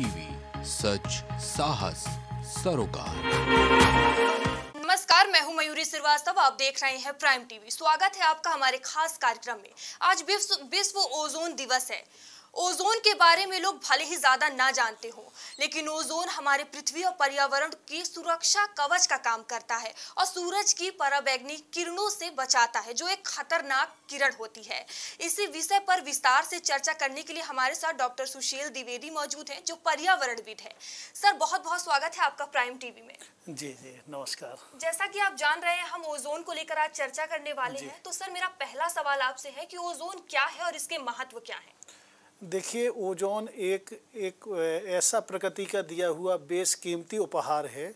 TV सच साहस सरोकार नमस्कार मैं हूं मयूरी श्रीवास्तव आप देख रहे हैं प्राइम टीवी स्वागत है आपका हमारे खास कार्यक्रम में आज विश्व ओजोन दिवस है ओजोन के बारे में लोग भले ही ज्यादा ना जानते हो लेकिन ओजोन हमारे पृथ्वी और पर्यावरण की सुरक्षा कवच का काम करता है और सूरज की परावैग्निक किरणों से बचाता है जो एक खतरनाक किरण होती है इसी विषय पर विस्तार से चर्चा करने के लिए हमारे साथ डॉक्टर सुशील द्विवेदी मौजूद हैं जो पर्यावरणविद है सर बहुत बहुत स्वागत है आपका प्राइम टीवी में जी जी नमस्कार जैसा की आप जान रहे हैं हम ओजोन को लेकर आज चर्चा करने वाले हैं तो सर मेरा पहला सवाल आपसे है की ओजोन क्या है और इसके महत्व क्या है देखिए ओजोन एक एक ऐसा प्रकृति का दिया हुआ कीमती उपहार है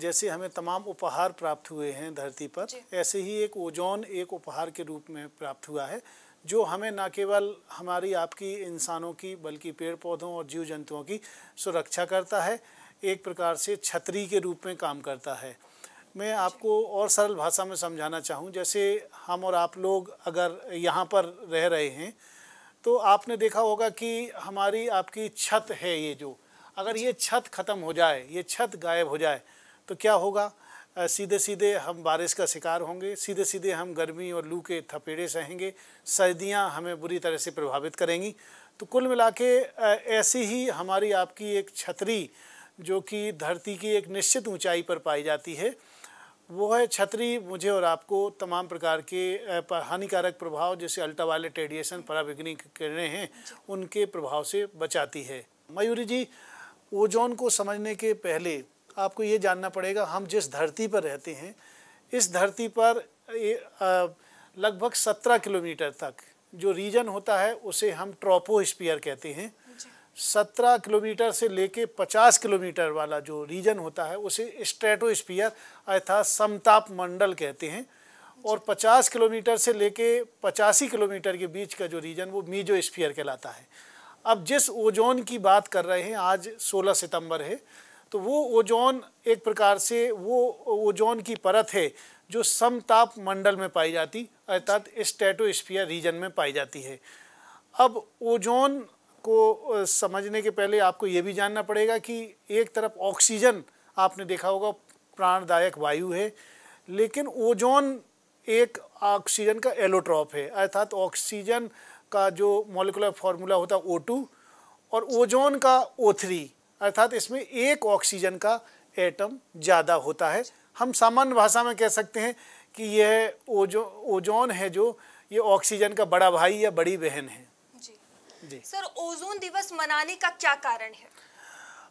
जैसे हमें तमाम उपहार प्राप्त हुए हैं धरती पर ऐसे ही एक ओजोन एक उपहार के रूप में प्राप्त हुआ है जो हमें न केवल हमारी आपकी इंसानों की बल्कि पेड़ पौधों और जीव जंतुओं की सुरक्षा करता है एक प्रकार से छतरी के रूप में काम करता है मैं आपको और सरल भाषा में समझाना चाहूँ जैसे हम और आप लोग अगर यहाँ पर रह रहे हैं तो आपने देखा होगा कि हमारी आपकी छत है ये जो अगर ये छत ख़त्म हो जाए ये छत गायब हो जाए तो क्या होगा सीधे सीधे हम बारिश का शिकार होंगे सीधे सीधे हम गर्मी और लू के थपेड़े सहेंगे सर्दियाँ हमें बुरी तरह से प्रभावित करेंगी तो कुल मिला के ऐसी ही हमारी आपकी एक छतरी जो कि धरती की एक निश्चित ऊंचाई पर पाई जाती है वो है छतरी मुझे और आपको तमाम प्रकार के हानिकारक प्रभाव जैसे अल्ट्रावायलेट रेडिएशन पराबिग्नी किरणें हैं उनके प्रभाव से बचाती है मयूरी जी ओजोन को समझने के पहले आपको ये जानना पड़ेगा हम जिस धरती पर रहते हैं इस धरती पर लगभग सत्रह किलोमीटर तक जो रीजन होता है उसे हम ट्रोपोस्पियर कहते हैं सत्रह किलोमीटर से लेके पचास किलोमीटर वाला जो रीजन होता है उसे स्ट्रेटोस्फीयर अर्थात समताप मंडल कहते हैं और 50 किलोमीटर से लेके पचासी किलोमीटर के बीच का जो रीजन वो मीजो स्फीयर कहलाता है अब जिस ओजोन की बात कर रहे हैं आज 16 सितंबर है तो वो ओजोन एक प्रकार से वो ओजोन की परत है जो समताप मंडल में पाई जाती अर्थात स्टेटोस्फीयर रीजन में पाई जाती है अब ओजोन आपको समझने के पहले आपको ये भी जानना पड़ेगा कि एक तरफ ऑक्सीजन आपने देखा होगा प्राणदायक वायु है लेकिन ओजोन एक ऑक्सीजन का एलोट्रॉप है अर्थात ऑक्सीजन का जो मोलिकुलर फॉर्मूला होता है ओ और ओजोन का ओ अर्थात इसमें एक ऑक्सीजन का एटम ज़्यादा होता है हम सामान्य भाषा में कह सकते हैं कि यह ओजो ओजोन है जो ये ऑक्सीजन का बड़ा भाई या बड़ी बहन है सर ओजोन दिवस मनाने का क्या कारण है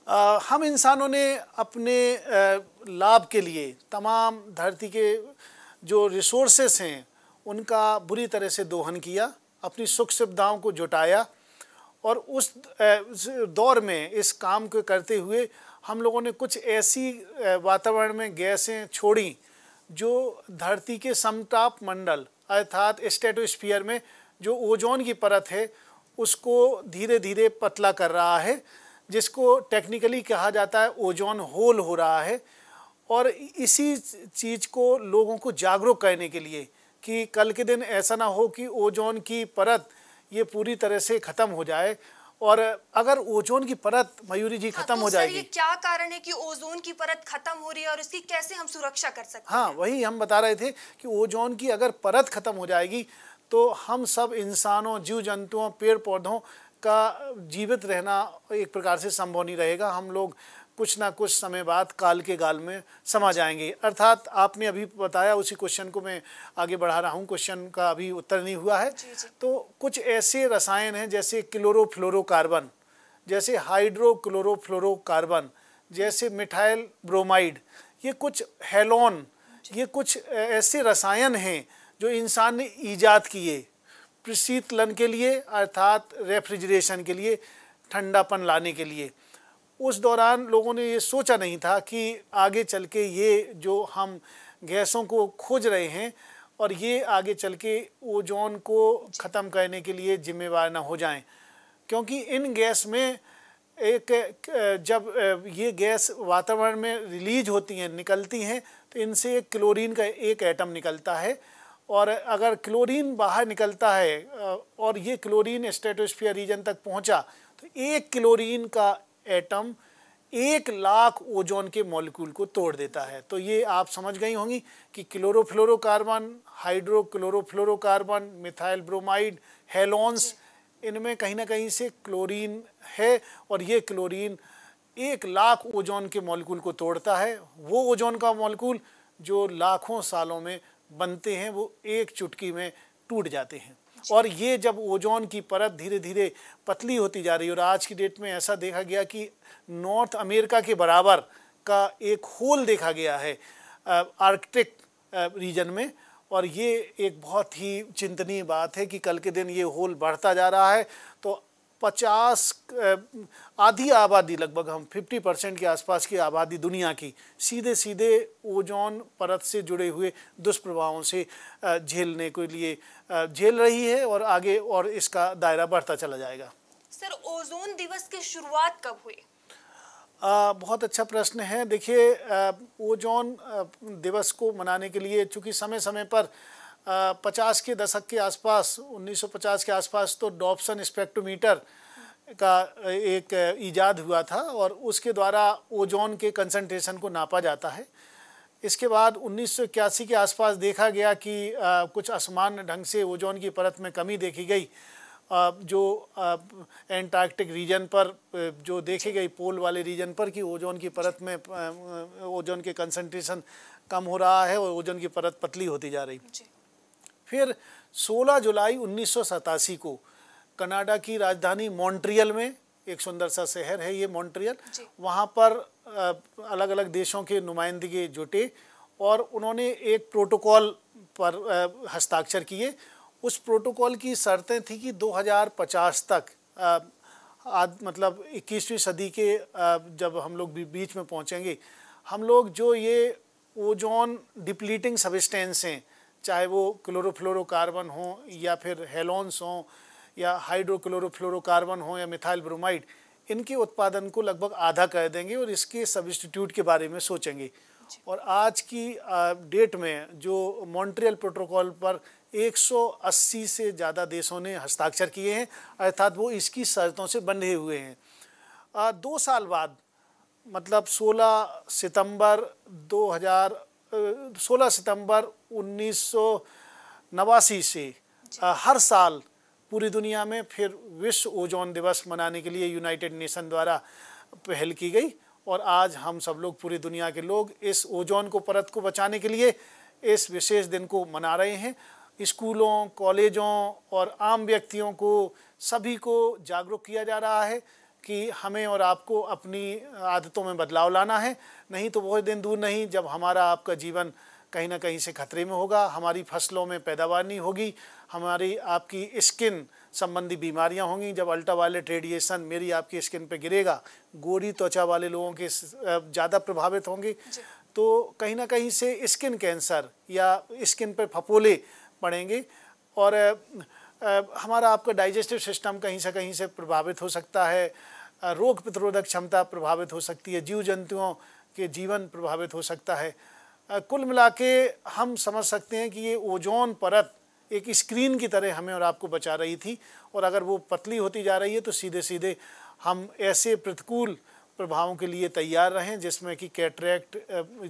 आ, हम इंसानों ने अपने लाभ के लिए तमाम धरती के जो रिसोर्सेस हैं उनका बुरी तरह से दोहन किया अपनी सुख सुविधाओं को जुटाया और उस दौर में इस काम को करते हुए हम लोगों ने कुछ ऐसी वातावरण में गैसें छोड़ी जो धरती के समताप मंडल अर्थात स्टेटोस्फीयर में जो ओजोन की परत है उसको धीरे धीरे पतला कर रहा है जिसको टेक्निकली कहा जाता है ओजोन होल हो रहा है और इसी चीज़ को लोगों को जागरूक करने के लिए कि कल के दिन ऐसा ना हो कि ओजोन की परत ये पूरी तरह से ख़त्म हो जाए और अगर ओजोन की परत मयूरी जी हाँ, खत्म हाँ, तो हो जाएगी ये क्या कारण है कि ओजोन की परत खत्म हो रही है और उसकी कैसे हम सुरक्षा कर सकते हाँ वही हम बता रहे थे कि ओजोन की अगर परत खत्म हो जाएगी तो हम सब इंसानों जीव जंतुओं पेड़ पौधों का जीवित रहना एक प्रकार से संभव नहीं रहेगा हम लोग कुछ ना कुछ समय बाद काल के गाल में समा जाएंगे अर्थात आपने अभी बताया उसी क्वेश्चन को मैं आगे बढ़ा रहा हूँ क्वेश्चन का अभी उत्तर नहीं हुआ है जी जी। तो कुछ ऐसे रसायन हैं जैसे क्लोरोफ्लोरोकार्बन जैसे हाइड्रोक्लोरोफ्लोरोकार्बन जैसे मिठाइल ब्रोमाइड ये कुछ हेलोन ये कुछ ऐसे रसायन हैं जो इंसान ने ईजाद किए प्रशीतलन के लिए अर्थात रेफ्रिजरेशन के लिए ठंडापन लाने के लिए उस दौरान लोगों ने ये सोचा नहीं था कि आगे चल के ये जो हम गैसों को खोज रहे हैं और ये आगे चल के ओजोन को ख़त्म करने के लिए जिम्मेवार ना हो जाएं क्योंकि इन गैस में एक जब ये गैस वातावरण में रिलीज होती हैं निकलती हैं तो इनसे एक क्लोरीन का एक एटम निकलता है और अगर क्लोरीन बाहर निकलता है और ये क्लोरीन स्टेटोस्फियर रीजन तक पहुंचा तो एक क्लोरीन का एटम एक लाख ओजोन के मॉलिक्यूल को तोड़ देता है तो ये आप समझ गई होंगी कि chlorofluorocarbon hydrochlorofluorocarbon methyl bromide halons इनमें कहीं ना कहीं से क्लोरीन है और ये क्लोरीन एक लाख ओजोन के मॉलिक्यूल को तोड़ता है वो ओजोन का मॉलिक्यूल जो लाखों सालों में बनते हैं वो एक चुटकी में टूट जाते हैं और ये जब ओजोन की परत धीरे धीरे पतली होती जा रही है और आज की डेट में ऐसा देखा गया कि नॉर्थ अमेरिका के बराबर का एक होल देखा गया है आर्कटिक रीजन में और ये एक बहुत ही चिंतनीय बात है कि कल के दिन ये होल बढ़ता जा रहा है तो पचास आधी आबादी लगभग हम फिफ्टी परसेंट के आसपास की आबादी दुनिया की सीधे सीधे ओजोन परत से जुड़े हुए दुष्प्रभावों से झेलने के लिए झेल रही है और आगे और इसका दायरा बढ़ता चला जाएगा सर ओजोन दिवस की शुरुआत कब हुई आ, बहुत अच्छा प्रश्न है देखिए ओजोन दिवस को मनाने के लिए चूंकि समय समय पर पचास के दशक के आसपास 1950 के आसपास तो डॉप्सन स्पेक्ट्रोमीटर का एक ईजाद हुआ था और उसके द्वारा ओजोन के कंसंट्रेशन को नापा जाता है इसके बाद उन्नीस के आसपास देखा गया कि आ, कुछ असमान ढंग से ओजोन की परत में कमी देखी गई आ, जो एंटार्कटिक रीजन पर जो देखी गई पोल वाले रीजन पर कि ओजोन की परत में ओजोन के कंसंट्रेशन कम हो रहा है और ओजोन की परत पतली होती जा रही फिर 16 जुलाई उन्नीस को कनाडा की राजधानी मॉन्ट्रियल में एक सुंदर सा शहर है ये मॉन्ट्रियल वहाँ पर अलग अलग देशों के नुमाइंदे जुटे और उन्होंने एक प्रोटोकॉल पर हस्ताक्षर किए उस प्रोटोकॉल की शर्तें थी कि 2050 तक आ, आद, मतलब 21वीं सदी के जब हम लोग बीच में पहुँचेंगे हम लोग जो ये ओजोन डिप्लीटिंग सबिस्टेंस हैं चाहे वो क्लोरोफ्लोरोकार्बन हो या फिर हेलोन्स हों या हाइड्रोक्लोरोफ्लोरोकार्बन हो या मिथाइल ब्रोमाइड इनके उत्पादन को लगभग आधा कर देंगे और इसके सब्सटीट्यूट के बारे में सोचेंगे और आज की डेट में जो मॉन्ट्रियल प्रोटोकॉल पर 180 से ज़्यादा देशों ने हस्ताक्षर किए हैं अर्थात वो इसकी शर्तों से बंधे हुए हैं दो साल बाद मतलब 16 सितंबर 16 सितंबर उन्नीस नवासी से हर साल पूरी दुनिया में फिर विश्व ओजोन दिवस मनाने के लिए यूनाइटेड नेशन द्वारा पहल की गई और आज हम सब लोग पूरी दुनिया के लोग इस ओजोन को परत को बचाने के लिए इस विशेष दिन को मना रहे हैं स्कूलों कॉलेजों और आम व्यक्तियों को सभी को जागरूक किया जा रहा है कि हमें और आपको अपनी आदतों में बदलाव लाना है नहीं तो वो दिन दूर नहीं जब हमारा आपका जीवन कहीं ना कहीं से खतरे में होगा हमारी फसलों में पैदावार नहीं होगी हमारी आपकी स्किन संबंधी बीमारियां होंगी जब अल्ट्रा वायलेट रेडिएशन मेरी आपकी स्किन पे गिरेगा गोरी त्वचा वाले लोगों के ज़्यादा प्रभावित होंगे तो कहीं ना कहीं से स्किन कैंसर या स्किन पर फपोले पड़ेंगे और हमारा आपका डाइजेस्टिव सिस्टम कहीं से कहीं से प्रभावित हो सकता है रोग प्रतिरोधक क्षमता प्रभावित हो सकती है जीव जंतुओं के जीवन प्रभावित हो सकता है कुल मिला के हम समझ सकते हैं कि ये ओजोन परत एक स्क्रीन की तरह हमें और आपको बचा रही थी और अगर वो पतली होती जा रही है तो सीधे सीधे हम ऐसे प्रतिकूल प्रभावों के लिए तैयार रहें जिसमें कि कैटरेक्ट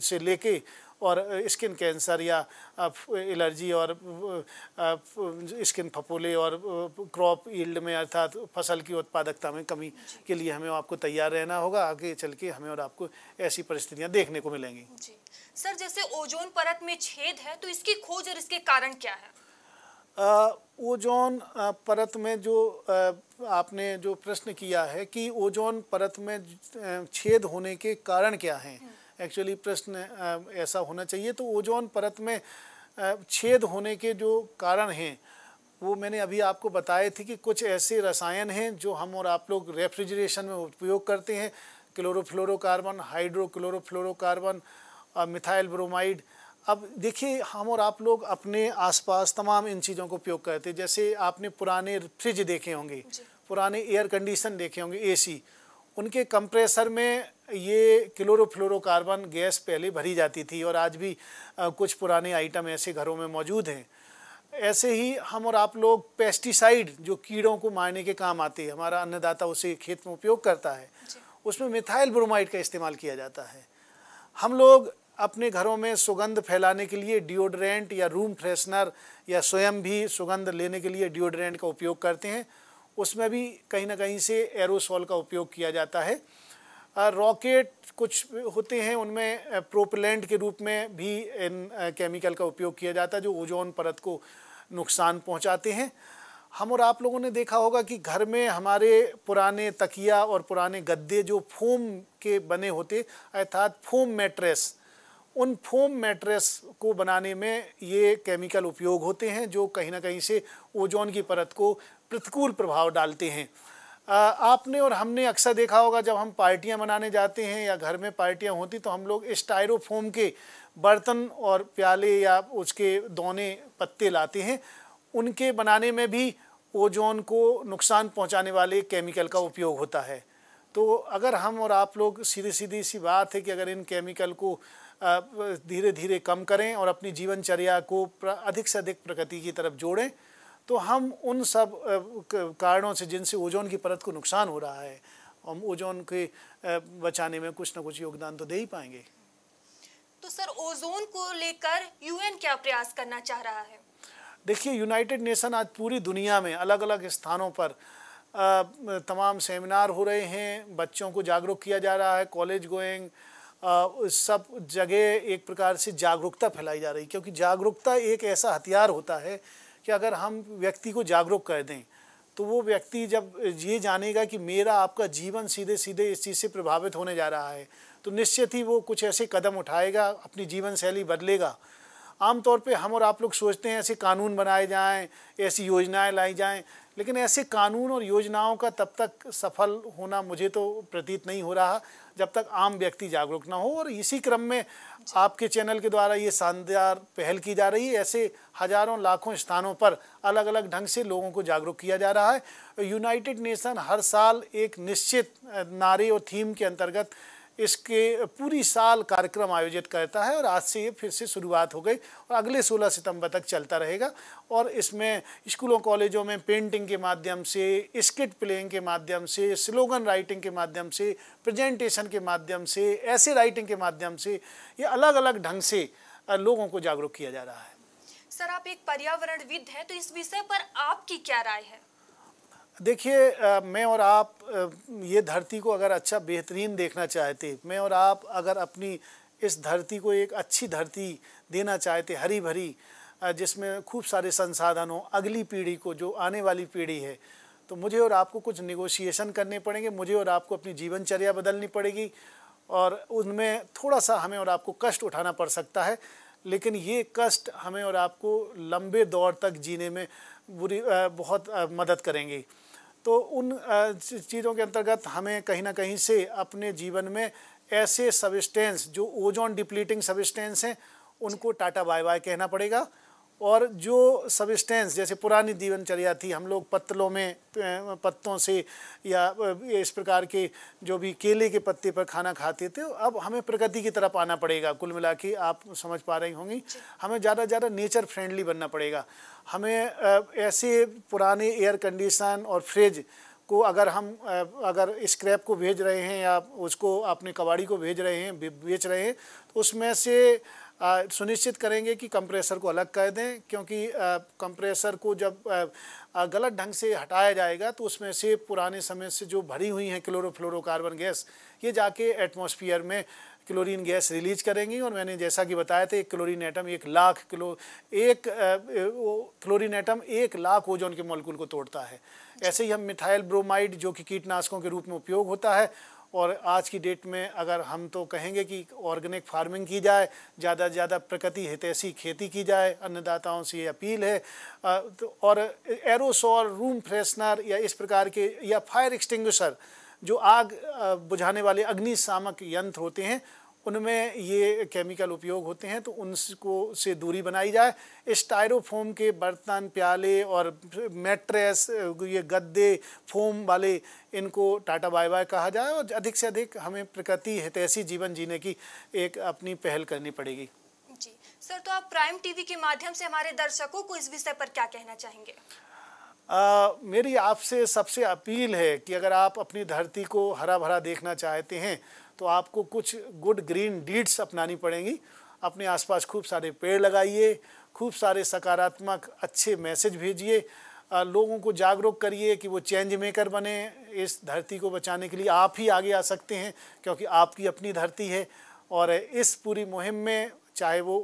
से लेके और स्किन कैंसर या एलर्जी और स्किन फपोले और क्रॉप ईल्ड में अर्थात फसल की उत्पादकता में कमी के लिए हमें आपको तैयार रहना होगा आगे चल के हमें और आपको ऐसी परिस्थितियाँ देखने को मिलेंगी जी सर जैसे ओजोन परत में छेद है तो इसकी खोज और इसके कारण क्या है ओजोन परत में जो आपने जो प्रश्न किया है कि ओजोन परत में छेद होने के कारण क्या हैं हम्म। एक्चुअली प्रश्न ऐसा होना चाहिए तो ओजोन परत में छेद होने के जो कारण हैं वो मैंने अभी आपको बताए थे कि कुछ ऐसे रसायन हैं जो हम और आप लोग रेफ्रिजरेशन में उपयोग करते हैं क्लोरोफ्लोरोकार्बन हाइड्रोक्लोरोफ्लोरोकार्बन मिथाइल ब्रोमाइड अब देखिए हम और आप लोग अपने आसपास तमाम इन चीज़ों को उपयोग करते हैं जैसे आपने पुराने फ्रिज देखे होंगे पुराने एयर कंडीशन देखे होंगे एसी उनके कंप्रेसर में ये क्लोरोफ्लोरोकार्बन गैस पहले भरी जाती थी और आज भी कुछ पुराने आइटम ऐसे घरों में मौजूद हैं ऐसे ही हम और आप लोग पेस्टिसाइड जो कीड़ों को मारने के काम आते हैं हमारा अन्नदाता उसे खेत में उपयोग करता है उसमें मिथाइल ब्रोमाइड का इस्तेमाल किया जाता है हम लोग अपने घरों में सुगंध फैलाने के लिए डिओड्रेंट या रूम फ्रेशनर या स्वयं भी सुगंध लेने के लिए डिओड्रेंट का उपयोग करते हैं उसमें भी कहीं ना कहीं से एरोसॉल का उपयोग किया जाता है रॉकेट कुछ होते हैं उनमें प्रोपलेंट के रूप में भी इन केमिकल का उपयोग किया जाता है जो ओजोन परत को नुकसान पहुंचाते हैं हम और आप लोगों ने देखा होगा कि घर में हमारे पुराने तकिया और पुराने गद्दे जो फोम के बने होते अर्थात फोम मैट्रेस उन फोम मैट्रेस को बनाने में ये केमिकल उपयोग होते हैं जो कहीं ना कहीं से ओजोन की परत को प्रतिकूल प्रभाव डालते हैं आपने और हमने अक्सर देखा होगा जब हम पार्टियां मनाने जाते हैं या घर में पार्टियां होती तो हम लोग स्टायरोफोम के बर्तन और प्याले या उसके दोने पत्ते लाते हैं उनके बनाने में भी ओजोन को नुकसान पहुंचाने वाले केमिकल का उपयोग होता है तो अगर हम और आप लोग सीधी सीधी सी बात है कि अगर इन केमिकल को धीरे धीरे कम करें और अपनी जीवनचर्या को अधिक से अधिक प्रगति की तरफ जोड़ें तो हम उन सब कारणों से जिनसे ओजोन की परत को नुकसान हो रहा है हम ओजोन के बचाने में कुछ ना कुछ योगदान तो दे ही पाएंगे तो सर ओजोन को लेकर यूएन क्या प्रयास करना चाह रहा है देखिए यूनाइटेड नेशन आज पूरी दुनिया में अलग अलग स्थानों पर तमाम सेमिनार हो रहे हैं बच्चों को जागरूक किया जा रहा है कॉलेज गोइंग सब जगह एक प्रकार से जागरूकता फैलाई जा रही है क्योंकि जागरूकता एक ऐसा हथियार होता है कि अगर हम व्यक्ति को जागरूक कर दें तो वो व्यक्ति जब ये जानेगा कि मेरा आपका जीवन सीधे सीधे इस चीज़ से प्रभावित होने जा रहा है तो निश्चित ही वो कुछ ऐसे कदम उठाएगा अपनी जीवन शैली बदलेगा आमतौर पे हम और आप लोग सोचते हैं ऐसे कानून बनाए जाएं ऐसी योजनाएं लाई जाएं लेकिन ऐसे कानून और योजनाओं का तब तक सफल होना मुझे तो प्रतीत नहीं हो रहा जब तक आम व्यक्ति जागरूक ना हो और इसी क्रम में आपके चैनल के द्वारा ये शानदार पहल की जा रही है ऐसे हजारों लाखों स्थानों पर अलग अलग ढंग से लोगों को जागरूक किया जा रहा है यूनाइटेड नेशन हर साल एक निश्चित नारे और थीम के अंतर्गत इसके पूरी साल कार्यक्रम आयोजित करता है और आज से ये फिर से शुरुआत हो गई और अगले 16 सितंबर तक चलता रहेगा और इसमें स्कूलों कॉलेजों में पेंटिंग के माध्यम से स्किट प्लेइंग के माध्यम से स्लोगन राइटिंग के माध्यम से प्रेजेंटेशन के माध्यम से ऐसे राइटिंग के माध्यम से ये अलग अलग ढंग से लोगों को जागरूक किया जा रहा है सर आप एक पर्यावरणविद हैं तो इस विषय पर आपकी क्या राय है देखिए मैं और आप ये धरती को अगर अच्छा बेहतरीन देखना चाहते मैं और आप अगर अपनी इस धरती को एक अच्छी धरती देना चाहते हरी भरी जिसमें खूब सारे संसाधन हो अगली पीढ़ी को जो आने वाली पीढ़ी है तो मुझे और आपको कुछ निगोशिएशन करने पड़ेंगे मुझे और आपको अपनी जीवनचर्या बदलनी पड़ेगी और उनमें थोड़ा सा हमें और आपको कष्ट उठाना पड़ सकता है लेकिन ये कष्ट हमें और आपको लंबे दौर तक जीने में बुरी बहुत मदद करेंगी तो उन चीज़ों के अंतर्गत हमें कहीं ना कहीं से अपने जीवन में ऐसे सबिस्टेंस जो ओजोन डिप्लीटिंग सबिस्टेंस हैं उनको टाटा बाय बाय कहना पड़ेगा और जो सबस्टेंस जैसे पुरानी दीवनचर्या थी हम लोग पत्तलों में पत्तों से या इस प्रकार के जो भी केले के पत्ते पर खाना खाते थे अब हमें प्रकृति की तरफ आना पड़ेगा कुल मिला के आप समझ पा रही होंगी हमें ज़्यादा से ज़्यादा नेचर फ्रेंडली बनना पड़ेगा हमें ऐसे पुराने एयर कंडीशन और फ्रिज को अगर हम अगर स्क्रैप को भेज रहे हैं या उसको अपने कबाड़ी को भेज रहे हैं बेच रहे हैं तो उसमें से सुनिश्चित करेंगे कि कंप्रेसर को अलग कर दें क्योंकि कंप्रेसर को जब गलत ढंग से हटाया जाएगा तो उसमें से पुराने समय से जो भरी हुई हैं क्लोरोफ्लोरोकार्बन गैस ये जाके एटमॉस्फेयर में क्लोरीन गैस रिलीज करेंगी और मैंने जैसा कि बताया था एक क्लोरीन एटम एक लाख किलो एक क्लोरीन एटम एक लाख ओजोन के मॉलिक्यूल को तोड़ता है ऐसे ही हम मिथाइल ब्रोमाइड जो कि कीटनाशकों के रूप में उपयोग होता है और आज की डेट में अगर हम तो कहेंगे कि ऑर्गेनिक फार्मिंग की जाए ज़्यादा से ज़्यादा प्रकृति हितैषी खेती की जाए अन्नदाताओं से ये अपील है तो और एरोसोल रूम फ्रेशनर या इस प्रकार के या फायर एक्सटिंग्विशर जो आग बुझाने वाले अग्निशामक यंत्र होते हैं उनमें ये केमिकल उपयोग होते हैं तो उनको से दूरी बनाई जाए स्टायरोफोम के बर्तन प्याले और मेट्रेस ये गद्दे फोम वाले इनको टाटा बाय बाय कहा जाए और अधिक से अधिक हमें प्रकृति हितैषी जीवन जीने की एक अपनी पहल करनी पड़ेगी जी सर तो आप प्राइम टीवी के माध्यम से हमारे दर्शकों को इस विषय पर क्या कहना चाहेंगे आ, मेरी आपसे सबसे अपील है कि अगर आप अपनी धरती को हरा भरा देखना चाहते हैं तो आपको कुछ गुड ग्रीन डीड्स अपनानी पड़ेंगी अपने आसपास खूब सारे पेड़ लगाइए खूब सारे सकारात्मक अच्छे मैसेज भेजिए लोगों को जागरूक करिए कि वो चेंज मेकर बने इस धरती को बचाने के लिए आप ही आगे आ सकते हैं क्योंकि आपकी अपनी धरती है और इस पूरी मुहिम में चाहे वो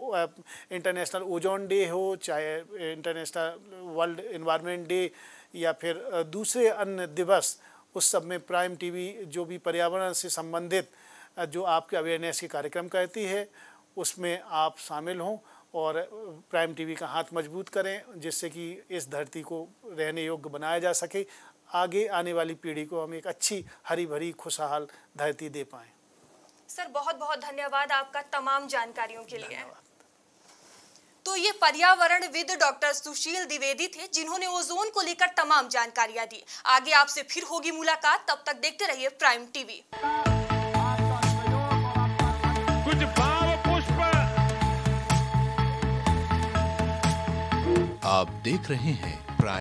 इंटरनेशनल ओजोन डे हो चाहे इंटरनेशनल वर्ल्ड इन्वायरमेंट डे या फिर दूसरे अन्य दिवस उस सब में प्राइम टीवी जो भी पर्यावरण से संबंधित जो आपके अवेयरनेस के कार्यक्रम करती है उसमें आप शामिल हों और प्राइम टीवी का हाथ मजबूत करें जिससे कि इस धरती को रहने योग्य बनाया जा सके आगे आने वाली पीढ़ी को हम एक अच्छी हरी भरी खुशहाल धरती दे पाएँ सर बहुत बहुत धन्यवाद आपका तमाम जानकारियों के लिए तो ये पर्यावरण विद डॉक्टर सुशील द्विवेदी थे जिन्होंने ओजोन को लेकर तमाम जानकारियां दी आगे आपसे फिर होगी मुलाकात तब तक देखते रहिए प्राइम टीवी कुछ पुष्प आप देख रहे हैं प्राइम